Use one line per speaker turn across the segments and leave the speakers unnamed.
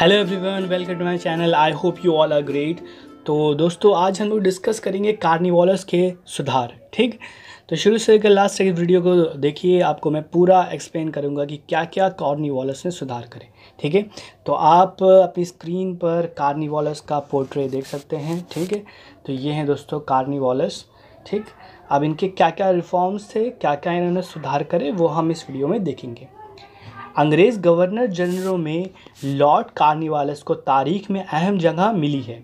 hello everyone welcome to my channel I hope you all are great तो दोस्तों आज हम लोग डिस्कस करेंगे कार्निवालस के सुधार ठीक तो शुरू से लेकर लास्ट तक वीडियो को देखिए आपको मैं पूरा एक्सप्लेन करूंगा कि क्या क्या कार्निवालस ने सुधार करे ठीक है तो आप अपनी स्क्रीन पर कार्निवालस का पोर्ट्रे देख सकते हैं ठीक है तो ये हैं दोस्तों कार्निवालस ठीक अब इनके क्या क्या रिफॉर्म्स थे क्या क्या इन्होंने सुधार करे वो हम इस वीडियो में देखेंगे अंग्रेज़ गवर्नर जनरलों में लॉर्ड कार्निवालस को तारीख में अहम जगह मिली है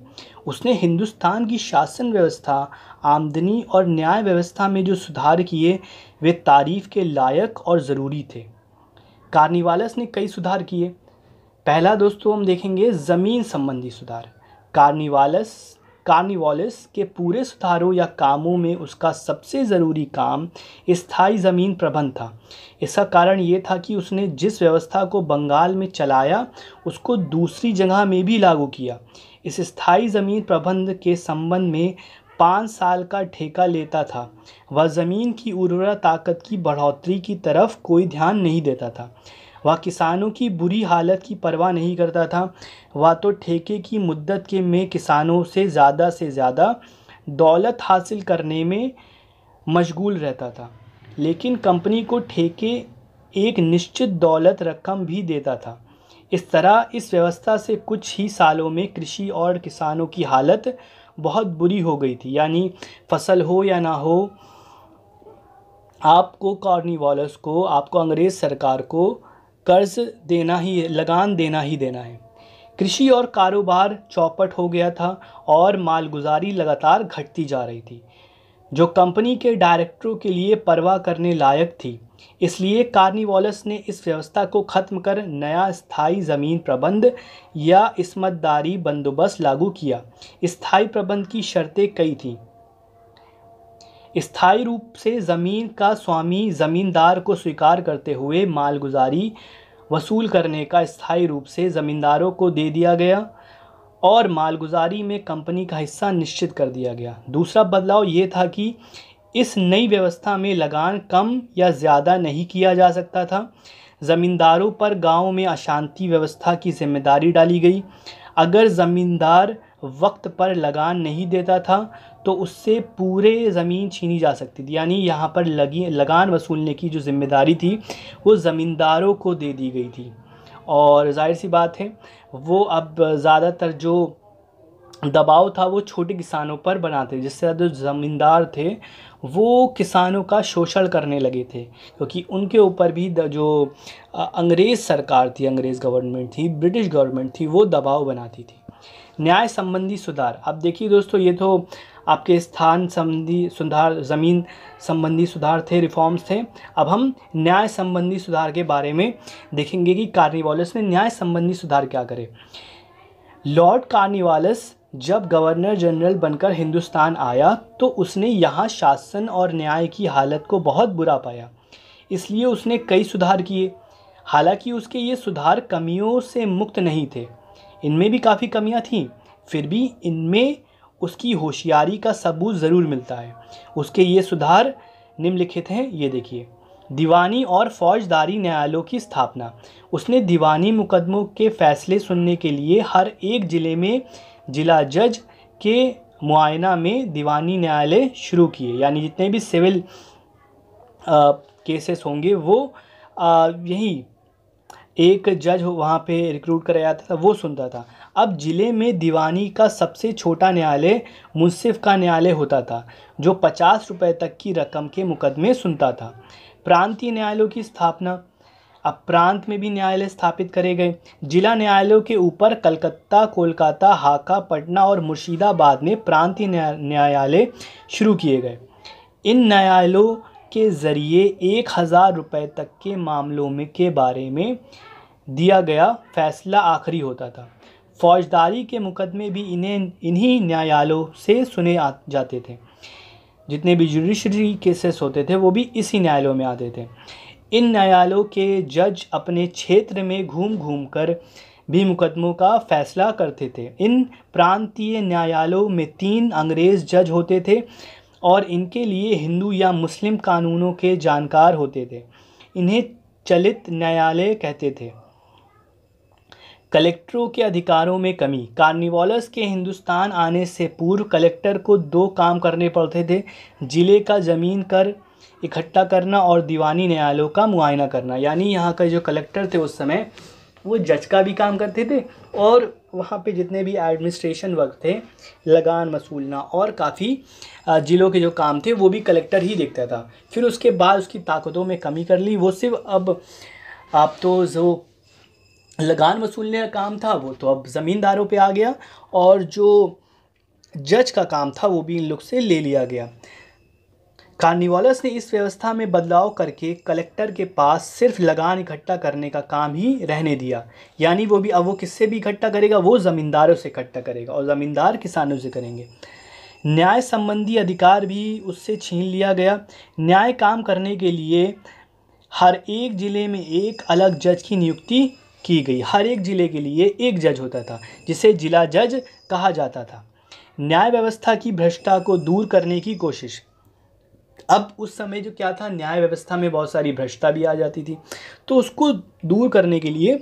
उसने हिंदुस्तान की शासन व्यवस्था आमदनी और न्याय व्यवस्था में जो सुधार किए वे तारीफ़ के लायक और ज़रूरी थे कार्निवालस ने कई सुधार किए पहला दोस्तों हम देखेंगे ज़मीन संबंधी सुधार कार्निवालस कार्निवालिस के पूरे सुधारों या कामों में उसका सबसे ज़रूरी काम स्थायी ज़मीन प्रबंध था इसका कारण ये था कि उसने जिस व्यवस्था को बंगाल में चलाया उसको दूसरी जगह में भी लागू किया इस स्थायी ज़मीन प्रबंध के संबंध में पाँच साल का ठेका लेता था वह ज़मीन की उर्वरा ताकत की बढ़ोतरी की तरफ कोई ध्यान नहीं देता था वह किसानों की बुरी हालत की परवाह नहीं करता था वह तो ठेके की मुद्दत के में किसानों से ज़्यादा से ज़्यादा दौलत हासिल करने में मशगूल रहता था लेकिन कंपनी को ठेके एक निश्चित दौलत रकम भी देता था इस तरह इस व्यवस्था से कुछ ही सालों में कृषि और किसानों की हालत बहुत बुरी हो गई थी यानी फसल हो या ना हो आपको कॉर्नी को आपको अंग्रेज़ सरकार को कर्ज देना ही है लगान देना ही देना है कृषि और कारोबार चौपट हो गया था और मालगुजारी लगातार घटती जा रही थी जो कंपनी के डायरेक्टरों के लिए परवाह करने लायक थी इसलिए कार्निवालस ने इस व्यवस्था को खत्म कर नया स्थायी ज़मीन प्रबंध या इसमतदारी बंदोबस्त लागू किया स्थायी प्रबंध की शर्तें कई थीं स्थायी रूप से ज़मीन का स्वामी ज़मींदार को स्वीकार करते हुए मालगुजारी वसूल करने का स्थायी रूप से ज़मींदारों को दे दिया गया और मालगुजारी में कंपनी का हिस्सा निश्चित कर दिया गया दूसरा बदलाव ये था कि इस नई व्यवस्था में लगान कम या ज़्यादा नहीं किया जा सकता था ज़मींदारों पर गांव में अशांति व्यवस्था की जिम्मेदारी डाली गई अगर ज़मींदार वक्त पर लगान नहीं देता था तो उससे पूरे ज़मीन छीनी जा सकती थी यानी यहाँ पर लगी लगान वसूलने की जो जिम्मेदारी थी वो ज़मींदारों को दे दी गई थी और जाहिर सी बात है वो अब ज़्यादातर जो दबाव था वो छोटे किसानों पर बनाते जिससे जो ज़मींदार थे वो किसानों का शोषण करने लगे थे क्योंकि उनके ऊपर भी जो अंग्रेज़ सरकार थी अंग्रेज़ गवर्नमेंट थी ब्रिटिश गवर्नमेंट थी वो दबाव बनाती थी न्याय संबंधी सुधार अब देखिए दोस्तों ये तो आपके स्थान संबंधी सुधार ज़मीन संबंधी सुधार थे रिफॉर्म्स थे अब हम न्याय संबंधी सुधार के बारे में देखेंगे कि कार्निवालस ने न्याय संबंधी सुधार क्या करे लॉर्ड कार्निवालस जब गवर्नर जनरल बनकर हिंदुस्तान आया तो उसने यहाँ शासन और न्याय की हालत को बहुत बुरा पाया इसलिए उसने कई सुधार किए हालांकि उसके ये सुधार कमियों से मुक्त नहीं थे इनमें भी काफ़ी कमियां थीं फिर भी इनमें उसकी होशियारी का सबूत ज़रूर मिलता है उसके ये सुधार निम्नलिखित हैं ये देखिए दीवानी और फौजदारी न्यायालयों की स्थापना उसने दीवानी मुकदमों के फैसले सुनने के लिए हर एक ज़िले में जिला जज के मुआयना में दीवानी न्यायालय शुरू किए यानी जितने भी सिविल केसेस होंगे वो यहीं एक जज वहाँ पे रिक्रूट कराया जाता था वो सुनता था अब ज़िले में दीवानी का सबसे छोटा न्यायालय मुनसिफ़ का न्यायालय होता था जो पचास रुपये तक की रकम के मुकदमे सुनता था प्रांतीय न्यायालयों की स्थापना अब प्रांत में भी न्यायालय स्थापित करे गए जिला न्यायालयों के ऊपर कलकत्ता कोलकाता हाका पटना और मुर्शिदाबाद में प्रांतीय न्यायालय शुरू किए गए इन न्यायालयों के ज़रिए एक हज़ार रुपये तक के मामलों में के बारे में दिया गया फैसला आखिरी होता था फौजदारी के मुकदमे भी इन्हें इन्हीं न्यायालयों से सुने आ, जाते थे जितने भी जुडिशरी केसेस होते थे वो भी इसी न्यायालयों में आते थे इन न्यायालयों के जज अपने क्षेत्र में घूम घूम कर भी मुकदमों का फैसला करते थे इन प्रांतीय न्यायालयों में तीन अंग्रेज़ जज होते थे और इनके लिए हिंदू या मुस्लिम कानूनों के जानकार होते थे इन्हें चलित न्यायालय कहते थे कलेक्टरों के अधिकारों में कमी कार्निवालस के हिंदुस्तान आने से पूर्व कलेक्टर को दो काम करने पड़ते थे ज़िले का ज़मीन कर इकट्ठा करना और दीवानी न्यायालयों का मुआयना करना यानी यहाँ का जो कलेक्टर थे उस समय वो जज का भी काम करते थे और वहाँ पे जितने भी एडमिनिस्ट्रेशन वर्क थे लगान वसूलना और काफ़ी ज़िलों के जो काम थे वो भी कलेक्टर ही देखता था फिर उसके बाद उसकी ताकतों में कमी कर ली वो सिर्फ अब आप तो जो लगान वसूलने का काम था वो तो अब ज़मींदारों पे आ गया और जो जज का काम था वो भी इन लोग से ले लिया गया कार्निवालस ने इस व्यवस्था में बदलाव करके कलेक्टर के पास सिर्फ लगान इकट्ठा करने का काम ही रहने दिया यानी वो भी अब वो किससे भी इकट्ठा करेगा वो ज़मींदारों से इकट्ठा करेगा और ज़मींदार किसानों से करेंगे न्याय संबंधी अधिकार भी उससे छीन लिया गया न्याय काम करने के लिए हर एक ज़िले में एक अलग जज की नियुक्ति की गई हर एक ज़िले के लिए एक जज होता था जिसे जिला जज कहा जाता था न्याय व्यवस्था की भ्रष्टा को दूर करने की कोशिश अब उस समय जो क्या था न्याय व्यवस्था में बहुत सारी भ्रष्टता भी आ जाती थी तो उसको दूर करने के लिए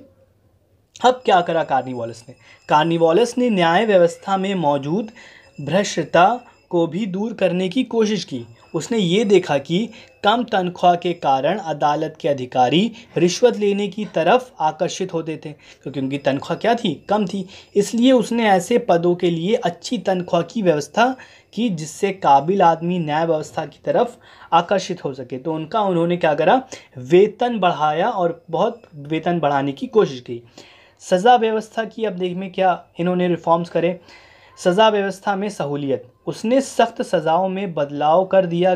अब क्या करा कार्निवालस ने कार्निवालस ने न्याय व्यवस्था में मौजूद भ्रष्टता को भी दूर करने की कोशिश की उसने ये देखा कि कम तनख्वाह के कारण अदालत के अधिकारी रिश्वत लेने की तरफ आकर्षित होते थे क्योंकि उनकी तनख्वाह क्या थी कम थी इसलिए उसने ऐसे पदों के लिए अच्छी तनख्वाह की व्यवस्था की जिससे काबिल आदमी न्याय व्यवस्था की तरफ आकर्षित हो सके तो उनका उन्होंने क्या करा वेतन बढ़ाया और बहुत वेतन बढ़ाने की कोशिश की सज़ा व्यवस्था की अब देख में क्या इन्होंने रिफॉर्म्स करे सज़ा व्यवस्था में सहूलियत उसने सख्त सज़ाओं में बदलाव कर दिया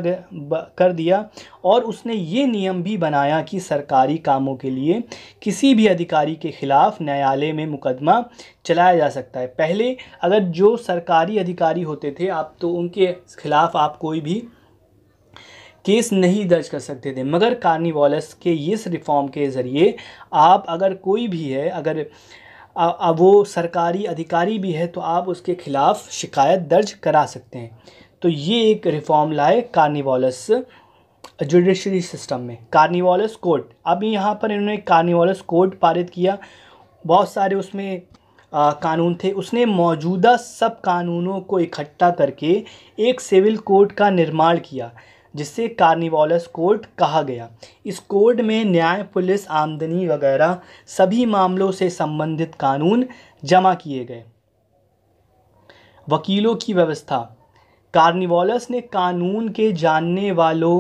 कर दिया और उसने ये नियम भी बनाया कि सरकारी कामों के लिए किसी भी अधिकारी के ख़िलाफ़ न्यायालय में मुकदमा चलाया जा सकता है पहले अगर जो सरकारी अधिकारी होते थे आप तो उनके ख़िलाफ़ आप कोई भी केस नहीं दर्ज कर सकते थे मगर कार्निवालस के इस रिफ़ॉर्म के ज़रिए आप अगर कोई भी है अगर अब वो सरकारी अधिकारी भी है तो आप उसके ख़िलाफ़ शिकायत दर्ज करा सकते हैं तो ये एक रिफॉर्म लाए कार्निवालस जुडिशरी सिस्टम में कार्निवालस कोर्ट अभी यहाँ पर इन्होंने कार्निवालस कोर्ट पारित किया बहुत सारे उसमें आ, कानून थे उसने मौजूदा सब कानूनों को इकट्ठा करके एक सिविल कोर्ट का निर्माण किया जिसे कार्निवालस कोर्ट कहा गया इस कोर्ट में न्याय पुलिस आमदनी वगैरह सभी मामलों से संबंधित कानून जमा किए गए वकीलों की व्यवस्था कार्निवालस ने कानून के जानने वालों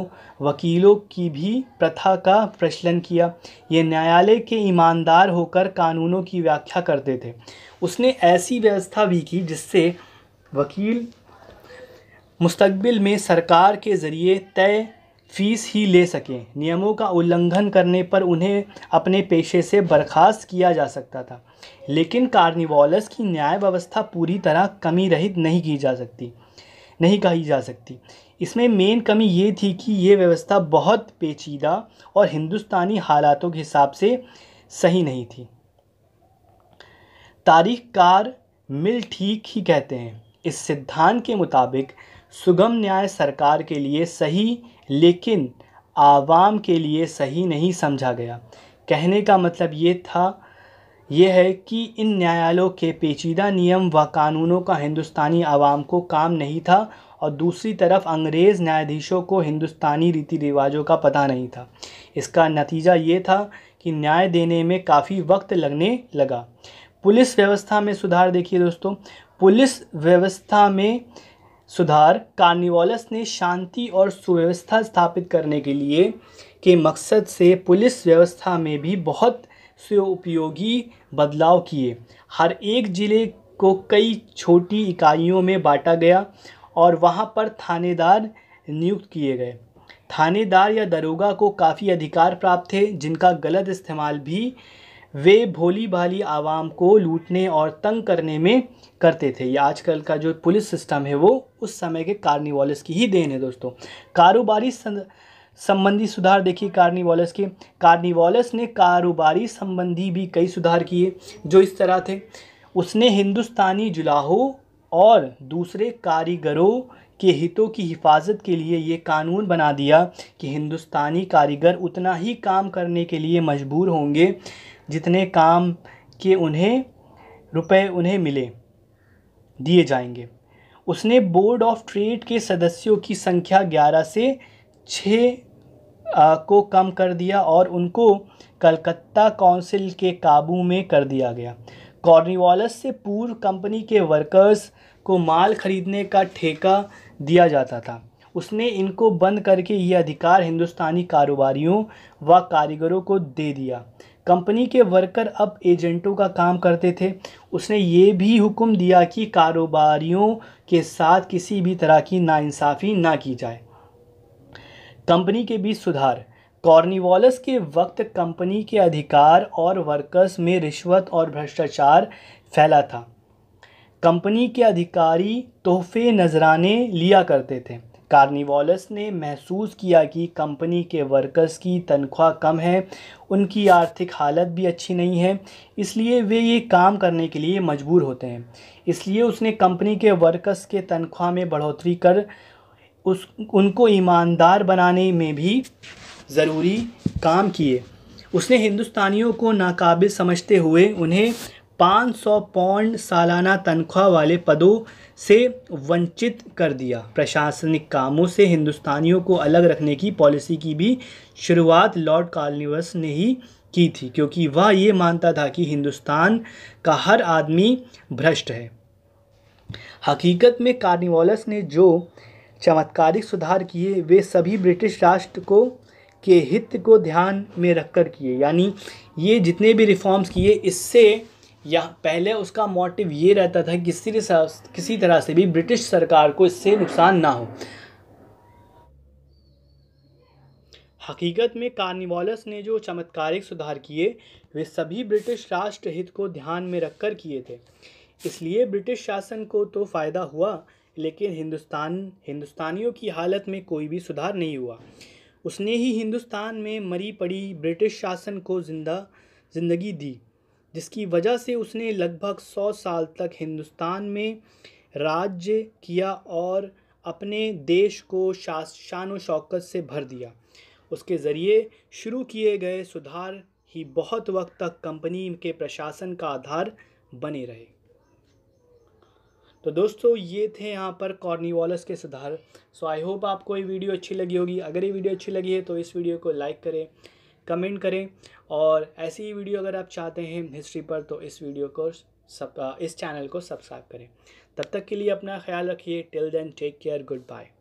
वकीलों की भी प्रथा का प्रचलन किया ये न्यायालय के ईमानदार होकर कानूनों की व्याख्या करते थे उसने ऐसी व्यवस्था भी की जिससे वकील मुस्तबिल में सरकार के ज़रिए तय फ़ीस ही ले सकें नियमों का उल्लंघन करने पर उन्हें अपने पेशे से बर्खास्त किया जा सकता था लेकिन कार्निवालस की न्याय व्यवस्था पूरी तरह कमी रहित नहीं की जा सकती नहीं कही जा सकती इसमें मेन कमी ये थी कि ये व्यवस्था बहुत पेचीदा और हिंदुस्तानी हालातों के हिसाब से सही नहीं थी तारीख कार मिल ठीक ही कहते हैं इस सिद्धांत के मुताबिक सुगम न्याय सरकार के लिए सही लेकिन आवाम के लिए सही नहीं समझा गया कहने का मतलब ये था यह है कि इन न्यायालयों के पेचीदा नियम व कानूनों का हिंदुस्तानी आवाम को काम नहीं था और दूसरी तरफ अंग्रेज़ न्यायाधीशों को हिंदुस्तानी रीति रिवाजों का पता नहीं था इसका नतीजा ये था कि न्याय देने में काफ़ी वक्त लगने लगा पुलिस व्यवस्था में सुधार देखिए दोस्तों पुलिस व्यवस्था में सुधार कार्निवालस ने शांति और सुव्यवस्था स्थापित करने के लिए के मकसद से पुलिस व्यवस्था में भी बहुत से उपयोगी बदलाव किए हर एक ज़िले को कई छोटी इकाइयों में बांटा गया और वहाँ पर थानेदार नियुक्त किए गए थानेदार या दरोगा को काफ़ी अधिकार प्राप्त थे जिनका गलत इस्तेमाल भी वे भोली भाली आवाम को लूटने और तंग करने में करते थे ये आजकल का जो पुलिस सिस्टम है वो उस समय के कार्निवालिस की ही देन है दोस्तों कारोबारी संबंधी सुधार देखिए कार्निवालस के कार्निवालस ने कारोबारी संबंधी भी कई सुधार किए जो इस तरह थे उसने हिंदुस्तानी जुलाहों और दूसरे कारीगरों के हितों की हिफाजत के लिए ये कानून बना दिया कि हिंदुस्तानी कारीगर उतना ही काम करने के लिए मजबूर होंगे जितने काम के उन्हें रुपए उन्हें मिले दिए जाएंगे उसने बोर्ड ऑफ ट्रेड के सदस्यों की संख्या ग्यारह से छः को कम कर दिया और उनको कलकत्ता काउंसिल के काबू में कर दिया गया कॉर्निवालस से पूर्व कंपनी के वर्कर्स को माल खरीदने का ठेका दिया जाता था उसने इनको बंद करके ये अधिकार हिंदुस्तानी कारोबारियों व कारीगरों को दे दिया कंपनी के वर्कर अब एजेंटों का काम करते थे उसने ये भी हुक्म दिया कि कारोबारियों के साथ किसी भी तरह की नाइंसाफ़ी ना की जाए कंपनी के बीच सुधार कॉर्निवालस के वक्त कंपनी के अधिकार और वर्कर्स में रिश्वत और भ्रष्टाचार फैला था कंपनी के अधिकारी तोहफे नजराने लिया करते थे कार्निवालस ने महसूस किया कि कंपनी के वर्कर्स की तनख्वाह कम है उनकी आर्थिक हालत भी अच्छी नहीं है इसलिए वे ये काम करने के लिए मजबूर होते हैं इसलिए उसने कंपनी के वर्कर्स के तनख्वाह में बढ़ोतरी कर उस उनको ईमानदार बनाने में भी ज़रूरी काम किए उसने हिंदुस्तानियों को नाकाबिल समझते हुए उन्हें 500 पौंड सालाना तनख्वाह वाले पदों से वंचित कर दिया प्रशासनिक कामों से हिंदुस्तानियों को अलग रखने की पॉलिसी की भी शुरुआत लॉर्ड कार्निवस ने ही की थी क्योंकि वह ये मानता था कि हिंदुस्तान का हर आदमी भ्रष्ट है हकीकत में कार्निवालस ने जो चमत्कारिक सुधार किए वे सभी ब्रिटिश राष्ट्र को के हित को ध्यान में रखकर किए यानी ये जितने भी रिफॉर्म्स किए इससे या पहले उसका मोटिव ये रहता था कि किसी किसी तरह से भी ब्रिटिश सरकार को इससे नुकसान ना हो हकीकत में कार्निवालस ने जो चमत्कारिक सुधार किए वे सभी ब्रिटिश राष्ट्र हित को ध्यान में रखकर किए थे इसलिए ब्रिटिश शासन को तो फ़ायदा हुआ लेकिन हिंदुस्तान हिंदुस्तानियों की हालत में कोई भी सुधार नहीं हुआ उसने ही हिंदुस्तान में मरी पड़ी ब्रिटिश शासन को जिंदा जिंदगी दी जिसकी वजह से उसने लगभग सौ साल तक हिंदुस्तान में राज्य किया और अपने देश को शान शौकत से भर दिया उसके ज़रिए शुरू किए गए सुधार ही बहुत वक्त तक कंपनी के प्रशासन का आधार बने रहे तो दोस्तों ये थे यहाँ पर कॉर्नीवालस के सुधार सो आई होप आपको ये वीडियो अच्छी लगी होगी अगर ये वीडियो अच्छी लगी है तो इस वीडियो को लाइक करें कमेंट करें और ऐसी ही वीडियो अगर आप चाहते हैं हिस्ट्री पर तो इस वीडियो को सब इस चैनल को सब्सक्राइब करें तब तक के लिए अपना ख्याल रखिए till then take care good bye